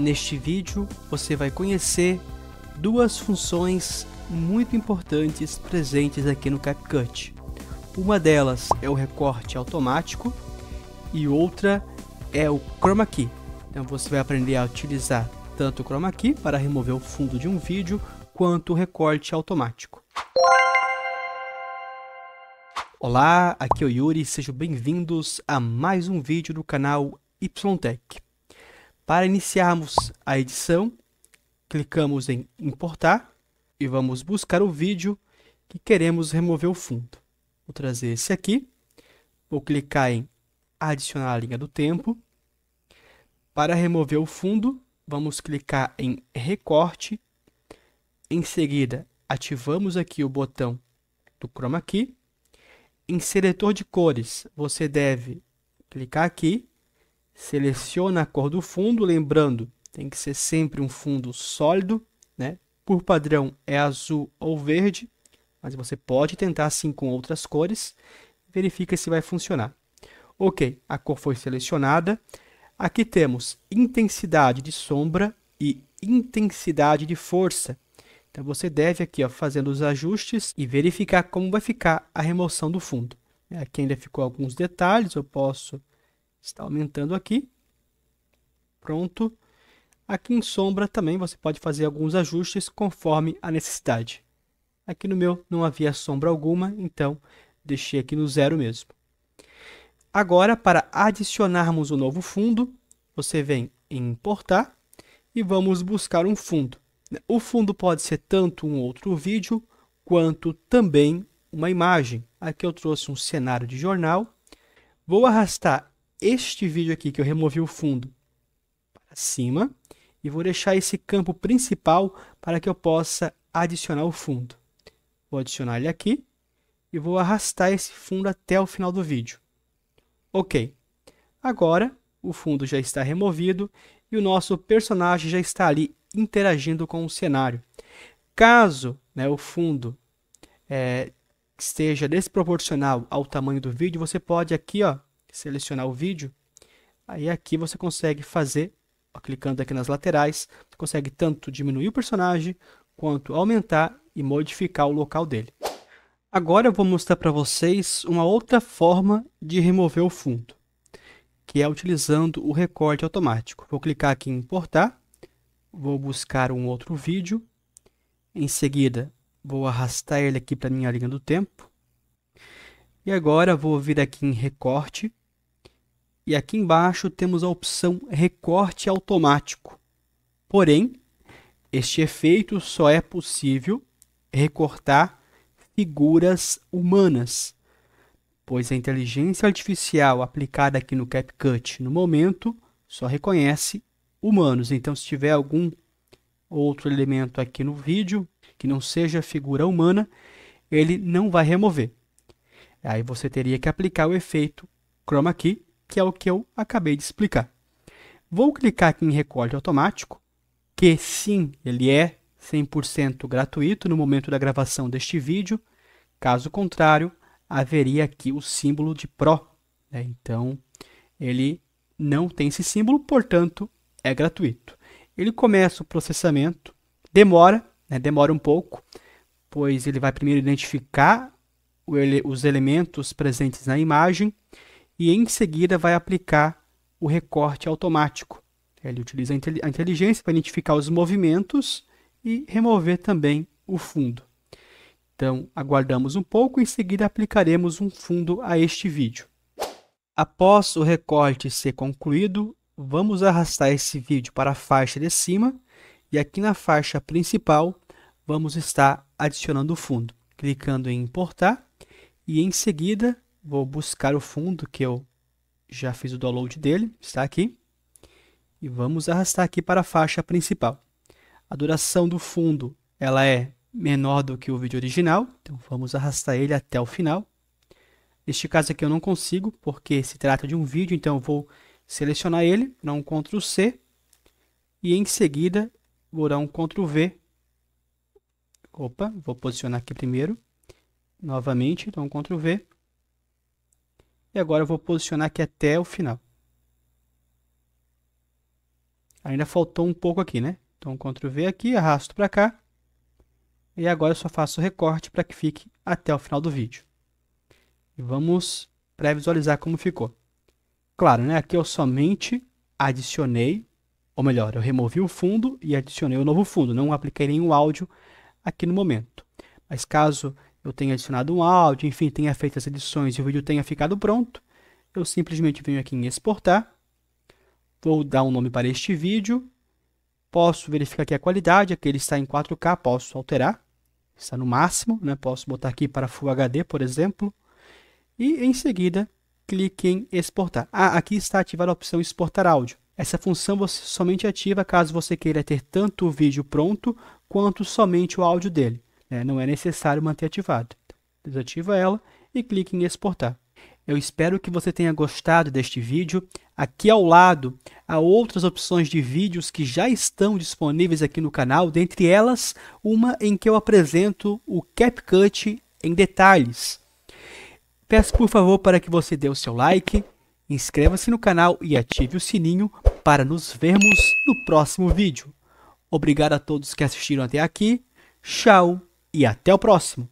Neste vídeo você vai conhecer duas funções muito importantes presentes aqui no CapCut. Uma delas é o recorte automático e outra é o Chroma Key. Então você vai aprender a utilizar tanto o Chroma Key para remover o fundo de um vídeo quanto o recorte automático. Olá, aqui é o Yuri, sejam bem-vindos a mais um vídeo do canal YTech. Para iniciarmos a edição, clicamos em importar e vamos buscar o vídeo que queremos remover o fundo. Vou trazer esse aqui, vou clicar em adicionar a linha do tempo. Para remover o fundo, vamos clicar em recorte. Em seguida, ativamos aqui o botão do chroma key. Em seletor de cores, você deve clicar aqui seleciona a cor do fundo, lembrando, tem que ser sempre um fundo sólido, né? Por padrão é azul ou verde, mas você pode tentar assim com outras cores, verifica se vai funcionar. Ok, a cor foi selecionada. Aqui temos intensidade de sombra e intensidade de força. Então você deve aqui, ó, fazendo os ajustes e verificar como vai ficar a remoção do fundo. Aqui ainda ficou alguns detalhes, eu posso Está aumentando aqui. Pronto. Aqui em sombra também você pode fazer alguns ajustes conforme a necessidade. Aqui no meu não havia sombra alguma, então deixei aqui no zero mesmo. Agora, para adicionarmos o um novo fundo, você vem em importar e vamos buscar um fundo. O fundo pode ser tanto um outro vídeo, quanto também uma imagem. Aqui eu trouxe um cenário de jornal. Vou arrastar este vídeo aqui que eu removi o fundo para cima e vou deixar esse campo principal para que eu possa adicionar o fundo. Vou adicionar ele aqui e vou arrastar esse fundo até o final do vídeo. Ok, agora o fundo já está removido e o nosso personagem já está ali interagindo com o cenário. Caso né, o fundo é, esteja desproporcional ao tamanho do vídeo, você pode aqui ó, selecionar o vídeo, aí aqui você consegue fazer, ó, clicando aqui nas laterais, consegue tanto diminuir o personagem, quanto aumentar e modificar o local dele. Agora eu vou mostrar para vocês uma outra forma de remover o fundo, que é utilizando o recorte automático. Vou clicar aqui em importar, vou buscar um outro vídeo, em seguida vou arrastar ele aqui para minha linha do tempo, e agora vou vir aqui em recorte, e aqui embaixo temos a opção recorte automático. Porém, este efeito só é possível recortar figuras humanas, pois a inteligência artificial aplicada aqui no CapCut no momento só reconhece humanos. Então, se tiver algum outro elemento aqui no vídeo que não seja figura humana, ele não vai remover. Aí você teria que aplicar o efeito chroma key que é o que eu acabei de explicar. Vou clicar aqui em recorte automático, que sim, ele é 100% gratuito no momento da gravação deste vídeo. Caso contrário, haveria aqui o símbolo de Pro. Né? Então, ele não tem esse símbolo, portanto, é gratuito. Ele começa o processamento, demora, né? demora um pouco, pois ele vai primeiro identificar os elementos presentes na imagem e em seguida vai aplicar o recorte automático. É, ele utiliza a inteligência para identificar os movimentos e remover também o fundo. Então, aguardamos um pouco e em seguida aplicaremos um fundo a este vídeo. Após o recorte ser concluído, vamos arrastar esse vídeo para a faixa de cima e aqui na faixa principal vamos estar adicionando o fundo, clicando em importar e em seguida Vou buscar o fundo que eu já fiz o download dele, está aqui. E vamos arrastar aqui para a faixa principal. A duração do fundo ela é menor do que o vídeo original, então vamos arrastar ele até o final. Neste caso aqui eu não consigo, porque se trata de um vídeo, então vou selecionar ele, dar um Ctrl C, e em seguida vou dar um Ctrl V. Opa, vou posicionar aqui primeiro, novamente, então um Ctrl V, e agora eu vou posicionar aqui até o final. Ainda faltou um pouco aqui, né? Então, Ctrl V aqui, arrasto para cá. E agora eu só faço o recorte para que fique até o final do vídeo. E vamos pré-visualizar como ficou. Claro, né? Aqui eu somente adicionei, ou melhor, eu removi o fundo e adicionei o novo fundo. Não apliquei nenhum áudio aqui no momento. Mas caso eu tenha adicionado um áudio, enfim, tenha feito as edições e o vídeo tenha ficado pronto, eu simplesmente venho aqui em exportar, vou dar um nome para este vídeo, posso verificar aqui a qualidade, aqui ele está em 4K, posso alterar, está no máximo, né? posso botar aqui para Full HD, por exemplo, e em seguida clique em exportar. Ah, aqui está ativada a opção exportar áudio. Essa função você somente ativa caso você queira ter tanto o vídeo pronto quanto somente o áudio dele. Né? Não é necessário manter ativado. Desativa ela e clique em exportar. Eu espero que você tenha gostado deste vídeo. Aqui ao lado há outras opções de vídeos que já estão disponíveis aqui no canal, dentre elas uma em que eu apresento o CapCut em detalhes. Peço por favor para que você dê o seu like, inscreva-se no canal e ative o sininho para nos vermos no próximo vídeo. Obrigado a todos que assistiram até aqui. Tchau! e até o próximo!